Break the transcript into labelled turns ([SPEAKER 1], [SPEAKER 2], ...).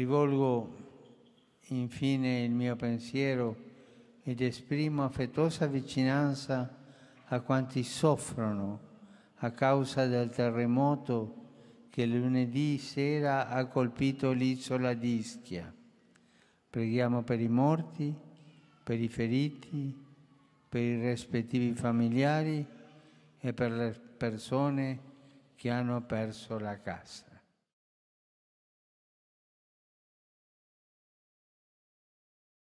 [SPEAKER 1] Rivolgo infine il mio pensiero ed esprimo affettuosa vicinanza a quanti soffrono a causa del terremoto che lunedì sera ha colpito l'isola di Ischia. Preghiamo per i morti, per i feriti, per i rispettivi familiari e per le persone che hanno perso la casa.